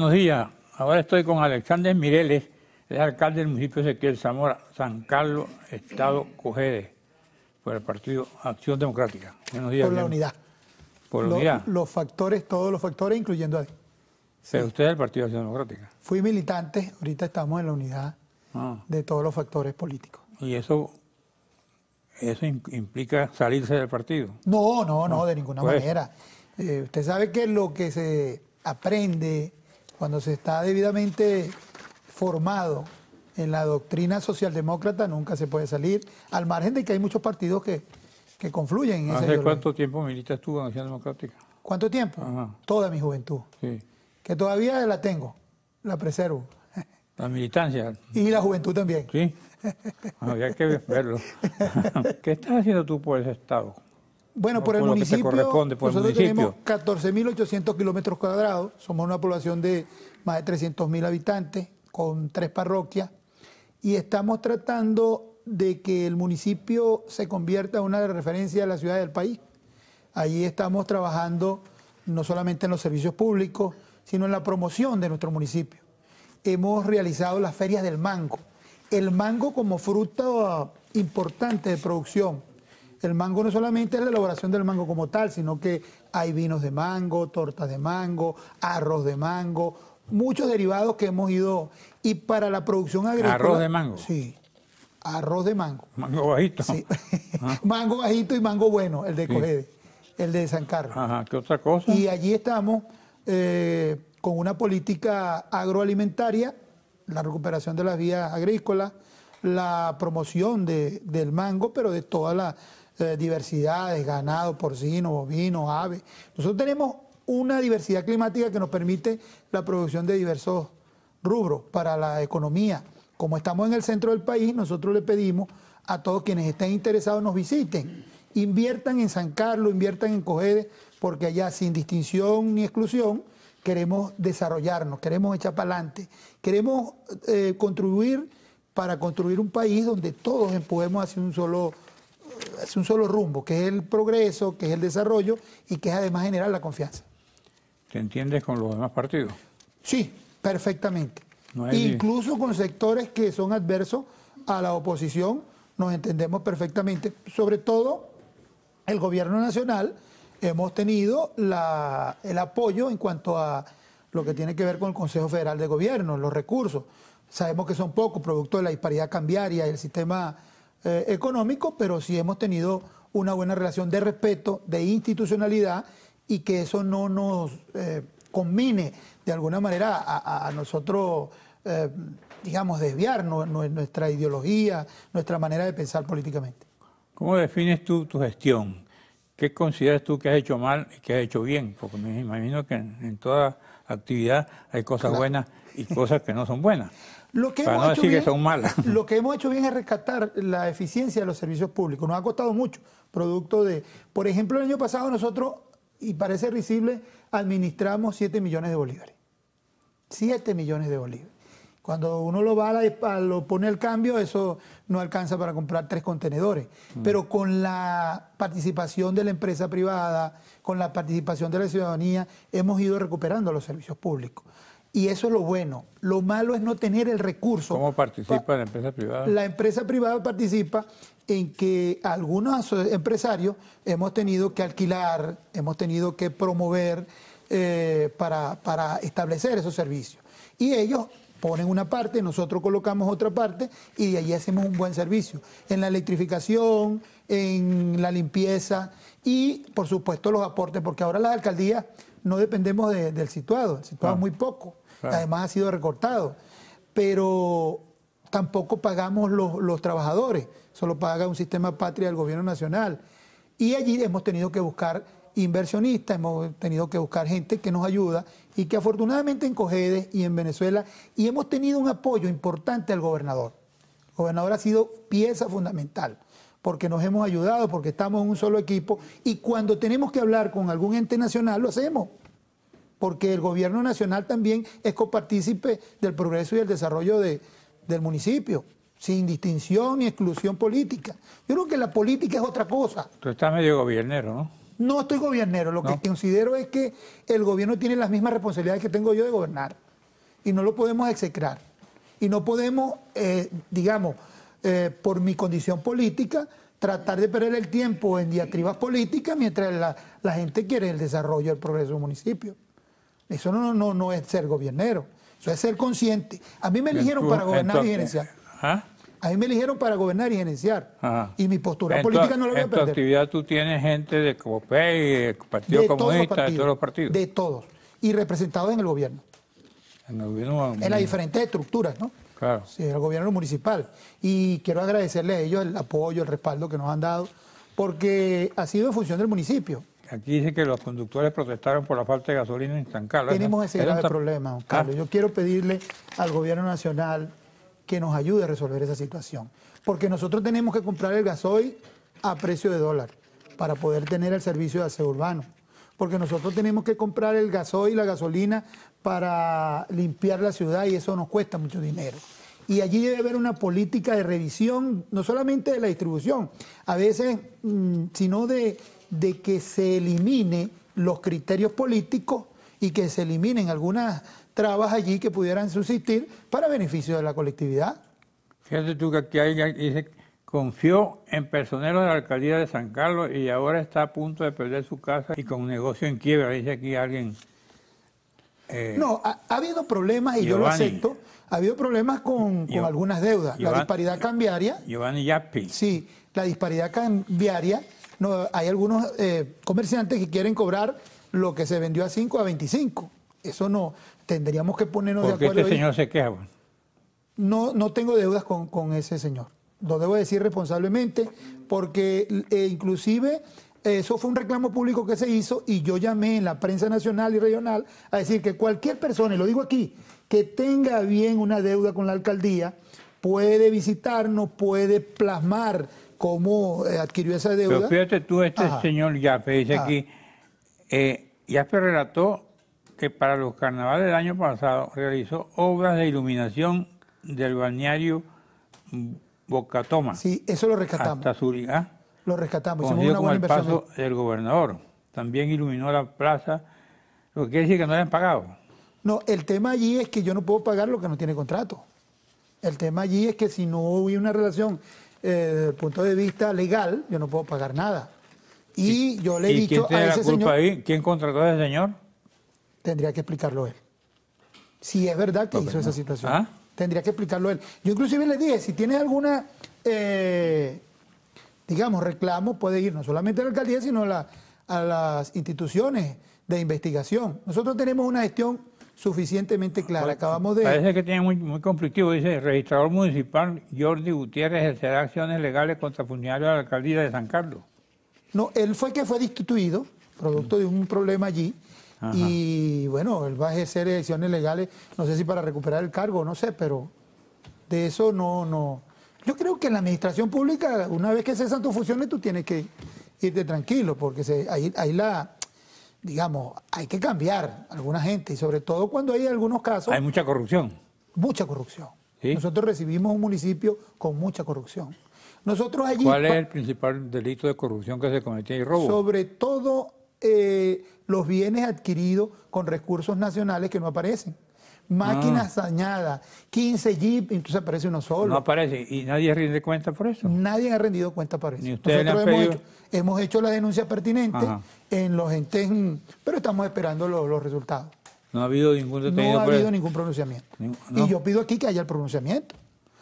buenos días. Ahora estoy con Alexander Mireles, el alcalde del municipio de Ezequiel Zamora, San Carlos, Estado Cojedes, por el Partido Acción Democrática. Buenos días. Por la unidad. Por Los factores, todos los factores, incluyendo a él. usted es del Partido Acción Democrática. Fui militante, ahorita estamos en la unidad ah. de todos los factores políticos. ¿Y eso eso implica salirse del partido. No, no, no, de ninguna pues. manera. Eh, usted sabe que lo que se aprende cuando se está debidamente formado en la doctrina socialdemócrata, nunca se puede salir, al margen de que hay muchos partidos que, confluyen en ¿Hace cuánto tiempo militas tú en la Acción Democrática? ¿Cuánto tiempo? Toda mi juventud. Que todavía la tengo, la preservo. La militancia. Y la juventud también. Sí. había que verlo. ¿Qué estás haciendo tú por ese Estado? Bueno, por el municipio, pues, nosotros tenemos 14.800 kilómetros cuadrados, somos una población de más de 300.000 habitantes, con tres parroquias, y estamos tratando de que el municipio se convierta en una referencia de la ciudad del país. Allí estamos trabajando no solamente en los servicios públicos, sino en la promoción de nuestro municipio. Hemos realizado las ferias del mango. El mango como fruta importante de producción el mango no solamente es la elaboración del mango como tal, sino que hay vinos de mango, tortas de mango, arroz de mango, muchos derivados que hemos ido. Y para la producción agrícola. Arroz de mango. Sí. Arroz de mango. Mango bajito. Sí. mango bajito y mango bueno, el de Cogede, el de San Carlos. Ajá, ¿qué otra cosa? Y allí estamos eh, con una política agroalimentaria, la recuperación de las vías agrícolas, la promoción del mango, pero de toda la eh, diversidades, ganado, porcino, bovino, ave. Nosotros tenemos una diversidad climática que nos permite la producción de diversos rubros para la economía. Como estamos en el centro del país, nosotros le pedimos a todos quienes estén interesados nos visiten. Inviertan en San Carlos, inviertan en Cogedes, porque allá sin distinción ni exclusión queremos desarrollarnos, queremos echar para adelante, queremos eh, contribuir para construir un país donde todos empujemos hacia un solo es un solo rumbo, que es el progreso, que es el desarrollo y que es además generar la confianza. ¿Te entiendes con los demás partidos? Sí, perfectamente. Incluso con sectores que son adversos a la oposición, nos entendemos perfectamente. Sobre todo el gobierno nacional, hemos tenido el apoyo en cuanto a lo que tiene que ver con el Consejo Federal de Gobierno, los recursos. Sabemos que son pocos, producto de la disparidad cambiaria y el sistema eh, económico, pero sí hemos tenido una buena relación de respeto, de institucionalidad y que eso no nos eh, combine de alguna manera a, nosotros, eh, digamos, desviar nuestra ideología, nuestra manera de pensar políticamente. ¿Cómo defines tú tu gestión? ¿Qué consideras tú que has hecho mal y que has hecho bien? Porque me imagino que en toda actividad hay cosas buenas y cosas que no son buenas. Lo que para no decir que son malas. Lo que hemos hecho bien es rescatar la eficiencia de los servicios públicos. Nos ha costado mucho, producto de... Por ejemplo, el año pasado nosotros, y parece risible, administramos 7 millones de bolívares. 7 millones de bolívares. Cuando uno lo va a lo pone al cambio, eso no alcanza para comprar tres contenedores. Mm. Pero con la participación de la empresa privada, con la participación de la ciudadanía, hemos ido recuperando los servicios públicos. Y eso es lo bueno. Lo malo es no tener el recurso. ¿Cómo participa la empresa privada? La empresa privada participa en que algunos empresarios hemos tenido que alquilar, hemos tenido que promover eh, para, para establecer esos servicios. Y ellos ponen una parte, nosotros colocamos otra parte y de allí hacemos un buen servicio. En la electrificación, en la limpieza y, por supuesto, los aportes, porque ahora las alcaldías no dependemos del situado, el situado es muy poco, además ha sido recortado, pero tampoco pagamos los, los trabajadores, solo paga un sistema patria del gobierno nacional. Y allí hemos tenido que buscar inversionistas, hemos tenido que buscar gente que nos ayuda y que afortunadamente en Cojedes y en Venezuela, y hemos tenido un apoyo importante al gobernador. El gobernador ha sido pieza fundamental porque nos hemos ayudado, porque estamos en un solo equipo y cuando tenemos que hablar con algún ente nacional lo hacemos, porque el gobierno nacional también es copartícipe del progreso y el desarrollo de, del municipio sin distinción ni exclusión política. Yo creo que la política es otra cosa. Tú estás medio gobiernero, ¿no? No estoy gobiernero, lo que considero es que el gobierno tiene las mismas responsabilidades que tengo yo de gobernar y no lo podemos execrar y no podemos, eh, digamos, eh, por mi condición política, tratar de perder el tiempo en diatribas políticas mientras la, gente quiere el desarrollo, el progreso del municipio. Eso no, no, no es ser gobiernero, eso es ser consciente. A mí me eligieron para gobernar y gerencia. ¿ah? A mí me eligieron para gobernar y gerenciar. Y mi postura política no la voy a perder. En tu actividad tú tienes gente de COPEI, Partido Comunista, de todos los partidos. De todos. Y representados en el gobierno. En el gobierno. En las diferentes estructuras, ¿no? Claro. Sí, el gobierno municipal. Y quiero agradecerle a ellos el apoyo, el respaldo que nos han dado, porque ha sido en función del municipio. Aquí dice que los conductores protestaron por la falta de gasolina en Tenemos ese grave problema, ah. Carlos. Yo quiero pedirle al gobierno nacional, que nos ayude a resolver esa situación. Porque nosotros tenemos que comprar el gasoil a precio de dólar para poder tener el servicio de aseo urbano. Porque nosotros tenemos que comprar el gasoil, y la gasolina para limpiar la ciudad y eso nos cuesta mucho dinero. Y allí debe haber una política de revisión, no solamente de la distribución, a veces, mm, sino de, de que se elimine los criterios políticos y que se eliminen algunas trabas allí que pudieran subsistir para beneficio de la colectividad. Fíjate tú que aquí hay, dice, confió en personeros de la alcaldía de San Carlos y ahora está a punto de perder su casa y con un negocio en quiebra, dice aquí alguien. Eh, no, ha, habido problemas, y yo lo acepto, ha habido problemas con, algunas deudas. la disparidad cambiaria. Giovanni Yappi. Sí, la disparidad cambiaria. No, hay algunos eh, comerciantes que quieren cobrar lo que se vendió a 5 a 25. Eso no, tendríamos que ponernos de acuerdo. este señor se queja? No, no tengo deudas con, ese señor. Lo debo decir responsablemente, porque eh, inclusive eso fue un reclamo público que se hizo y yo llamé en la prensa nacional y regional a decir que cualquier persona, y lo digo aquí, que tenga bien una deuda con la alcaldía, puede visitarnos, puede plasmar cómo eh, adquirió esa deuda. Pero fíjate tú, este señor ya dice aquí, eh, Yaspe relató que para los carnavales del año pasado realizó obras de iluminación del balneario Bocatoma. Sí, eso lo rescatamos. Hasta ¿ah? Lo rescatamos. Hicimos una buena con el paso del gobernador. También iluminó la plaza, lo que quiere decir que no le han pagado. No, el tema allí es que yo no puedo pagar lo que no tiene contrato. El tema allí es que si no hubo una relación eh, desde el punto de vista legal, yo no puedo pagar nada. Y, yo le he dicho quién la culpa ahí? ¿Quién contrató a ese señor? Tendría que explicarlo él. Si es verdad que hizo esa situación. ¿Ah? Tendría que explicarlo él. Yo inclusive le dije, si tienes alguna, eh, digamos, reclamo, puede ir no solamente a la alcaldía, sino a, las instituciones de investigación. Nosotros tenemos una gestión suficientemente clara. Acabamos de. Parece que tiene muy, muy conflictivo, dice el registrador municipal Jordi Gutiérrez, ejercerá acciones legales contra funcionarios de la alcaldía de San Carlos. No, él fue que fue destituido, producto de un problema allí. Y bueno, él va a ejercer elecciones legales, no sé si para recuperar el cargo, no sé, pero de eso no, no. Yo creo que en la administración pública, una vez que cesan tus funciones, tú tienes que irte tranquilo, porque se, ahí, ahí la, digamos, hay que cambiar alguna gente, y sobre todo cuando hay algunos casos. Hay mucha corrupción. Mucha corrupción. Nosotros recibimos un municipio con mucha corrupción. Nosotros ¿Cuál es el principal delito de corrupción que se comete y robo? Sobre todo eh, los bienes adquiridos con recursos nacionales que no aparecen. Máquinas ah. dañadas, 15 jeep, entonces aparece uno solo. No aparece, y nadie rinde cuenta por eso. Nadie ha rendido cuenta por eso. Nosotros hemos, hecho, la denuncia pertinente en los entes, pero estamos esperando los, resultados. No ha habido ningún detenido. No ha habido ningún pronunciamiento. Y yo pido aquí que haya el pronunciamiento.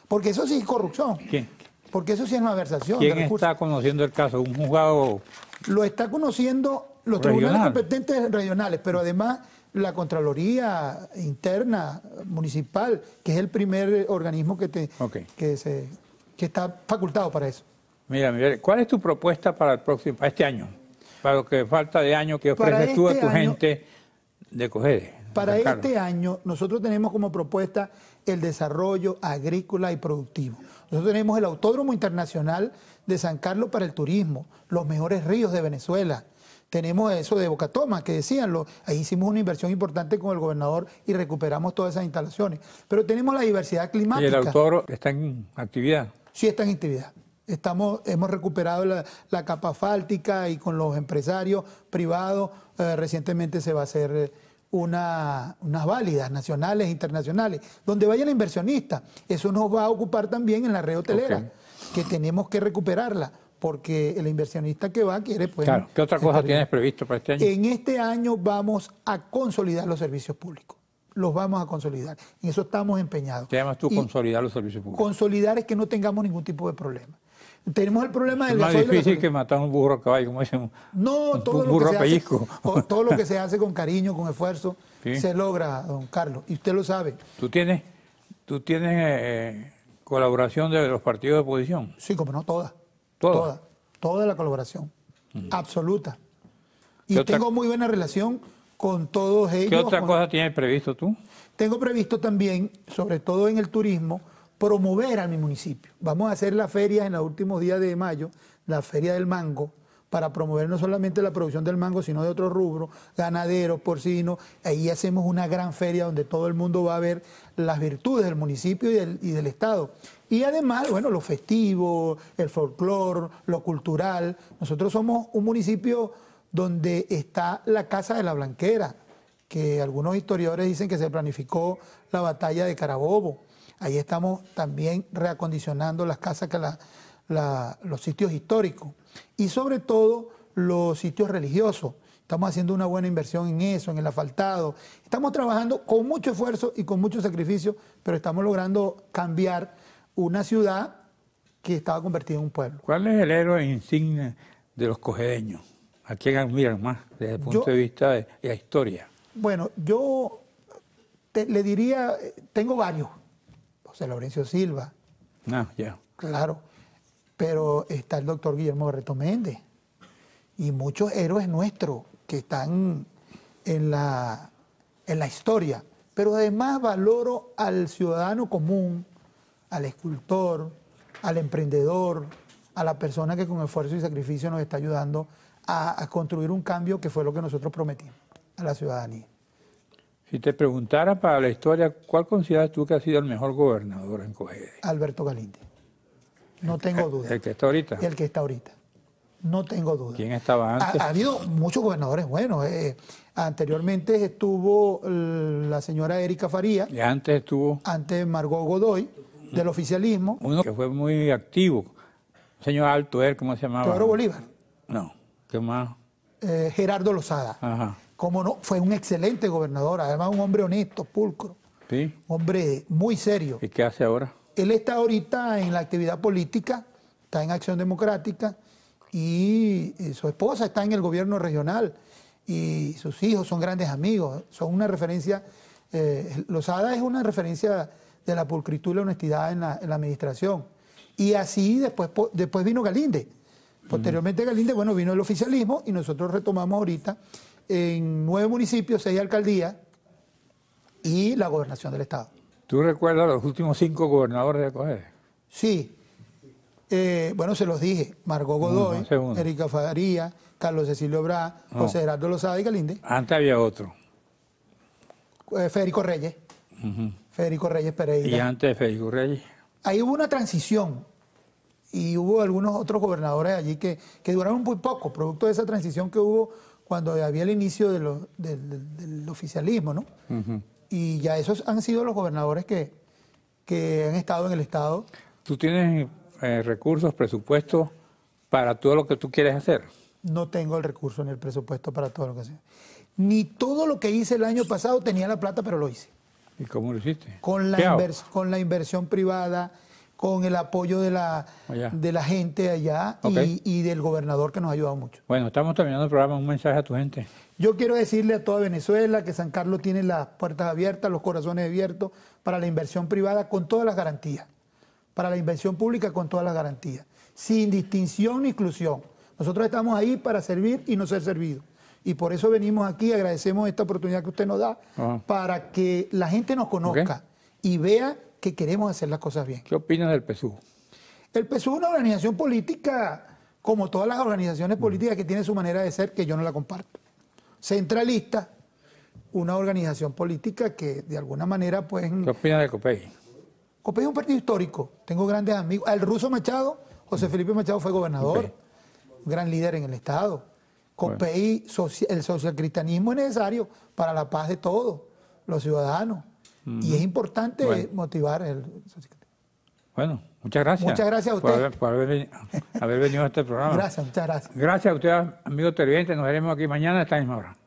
Porque eso sí es corrupción. ¿Quién? Porque eso sí es una versación. ¿Quién está conociendo el caso? ¿Un juzgado? Lo está conociendo los tribunales competentes regionales, pero además la Contraloría Interna Municipal, que es el primer organismo que, te, que, se, que está facultado para eso. Mira, Miguel, ¿cuál es tu propuesta para, el próximo, para este año? Para lo que falta de año que ofreces tú a este tu gente de Cogede. Para este año, nosotros tenemos como propuesta el desarrollo agrícola y productivo. Nosotros tenemos el Autódromo Internacional de San Carlos para el turismo, los mejores ríos de Venezuela. Tenemos eso de Bocatoma, que decían, lo, ahí hicimos una inversión importante con el gobernador y recuperamos todas esas instalaciones. Pero tenemos la diversidad climática. ¿Y el autódromo está en actividad? Sí, está en actividad. Estamos, hemos recuperado la, capa fáltica y con los empresarios privados eh, recientemente se va a hacer... Eh, una, unas válidas nacionales, e internacionales, donde vaya el inversionista, Eso nos va a ocupar también en la red hotelera, que tenemos que recuperarla, porque el inversionista que va quiere... Pues, claro, ¿qué otra cosa tienes previsto para este año? En este año vamos a consolidar los servicios públicos los vamos a consolidar. En eso estamos empeñados. ¿Qué llamas tú consolidar los servicios públicos? Consolidar es que no tengamos ningún tipo de problema. Tenemos el problema del es difícil que matar un burro caballo, como dicen. No, todo, un burro lo que se hace, todo lo que se hace con cariño, con esfuerzo, se logra, don Carlos. Y usted lo sabe. ¿Tú tienes, tú tienes eh, colaboración de los partidos de oposición? Sí, como no, todas. ¿Todas? Toda, toda la colaboración. Mm. Absoluta. Y tengo muy buena relación con todos ellos. ¿Qué otra cosa tienes previsto tú? Tengo previsto también, sobre todo en el turismo, promover a mi municipio. Vamos a hacer la feria en los últimos días de mayo, la feria del mango, para promover no solamente la producción del mango, sino de otros rubros, ganaderos, porcinos. Ahí hacemos una gran feria donde todo el mundo va a ver las virtudes del municipio y del, Estado. Y además, bueno, lo festivo, el folclor, lo cultural. Nosotros somos un municipio donde está la Casa de la Blanquera, que algunos historiadores dicen que se planificó la batalla de Carabobo Ahí estamos también reacondicionando las casas, que los sitios históricos y sobre todo los sitios religiosos. Estamos haciendo una buena inversión en eso, en el asfaltado. Estamos trabajando con mucho esfuerzo y con mucho sacrificio, pero estamos logrando cambiar una ciudad que estaba convertida en un pueblo. ¿Cuál es el héroe insignia de los cojedeños? ¿A quién admiran más desde el punto de vista de, la historia? Bueno, yo le diría, eh, tengo varios, José Laurencio Silva. No, ah, ya. Claro. Pero está el doctor Guillermo Barreto Méndez y muchos héroes nuestros que están en la, en la historia. Pero además valoro al ciudadano común, al escultor, al emprendedor, a la persona que con esfuerzo y sacrificio nos está ayudando a construir un cambio que fue lo que nosotros prometimos a la ciudadanía. Si te preguntara para la historia, ¿cuál consideras tú que ha sido el mejor gobernador en Coge? Alberto Galinde. No tengo duda. El que está ahorita. El que está ahorita. No tengo duda. ¿Quién estaba antes? Ha, habido muchos gobernadores bueno eh. anteriormente estuvo la señora Erika Faría. Y antes estuvo. Antes Margot Godoy, del oficialismo. Uno que fue muy activo. Señor Alto, er, ¿cómo se llamaba? Teodoro Bolívar. No. ¿Qué más? Eh, Gerardo Lozada. Ajá. Como no, fue un excelente gobernador, además un hombre honesto, pulcro, hombre muy serio. ¿Y qué hace ahora? Él está ahorita en la actividad política, está en Acción Democrática y eh, su esposa está en el gobierno regional y sus hijos son grandes amigos, son una referencia, los eh, Lozada es una referencia de la pulcritud y la honestidad en la, administración. Y así después, después vino Galinde. Posteriormente Galinde, bueno, vino el oficialismo y nosotros retomamos ahorita en nueve municipios, seis alcaldías y la gobernación del Estado. ¿Tú recuerdas los últimos cinco gobernadores de Coge? Sí. Eh, bueno, se los dije. Margot Godoy, Erika Fadaría, Carlos Cecilio Bra, José Gerardo Lozada y Galinde. Antes había otro. Eh, Federico Reyes. Federico Reyes Pereira. Y antes de Federico Reyes. Ahí hubo una transición y hubo algunos otros gobernadores allí que, que duraron muy poco, producto de esa transición que hubo cuando había el inicio del oficialismo, ¿no? Y ya esos han sido los gobernadores que, han estado en el Estado. ¿Tú tienes eh, recursos, presupuesto para todo lo que tú quieres hacer? No tengo el recurso ni el presupuesto para todo lo que sea. Ni todo lo que hice el año pasado tenía la plata, pero lo hice. ¿Y cómo lo hiciste? Con la, con la inversión privada, con el apoyo de la, de la gente allá y, del gobernador que nos ha ayudado mucho. Bueno, estamos terminando el programa, un mensaje a tu gente. Yo quiero decirle a toda Venezuela que San Carlos tiene las puertas abiertas, los corazones abiertos para la inversión privada con todas las garantías, para la inversión pública con todas las garantías, sin distinción ni exclusión. Nosotros estamos ahí para servir y no ser servidos. Y por eso venimos aquí, agradecemos esta oportunidad que usted nos da para que la gente nos conozca y vea que queremos hacer las cosas bien. ¿Qué opinas del PSU? El PSU es una organización política, como todas las organizaciones mm. políticas, que tiene su manera de ser, que yo no la comparto. Centralista, una organización política que de alguna manera, pues. ¿Qué opinas del COPEI? COPEI es un partido histórico. Tengo grandes amigos. El ruso Machado, José mm. Felipe Machado fue gobernador, gran líder en el Estado. COPEI, el socialcristianismo es necesario para la paz de todos los ciudadanos. Y es importante motivar el Bueno, muchas gracias. Muchas gracias a usted. Por haber, haber, venido a este programa. Gracias, muchas gracias. Gracias a usted, amigo televidente. Nos veremos aquí mañana a esta misma hora.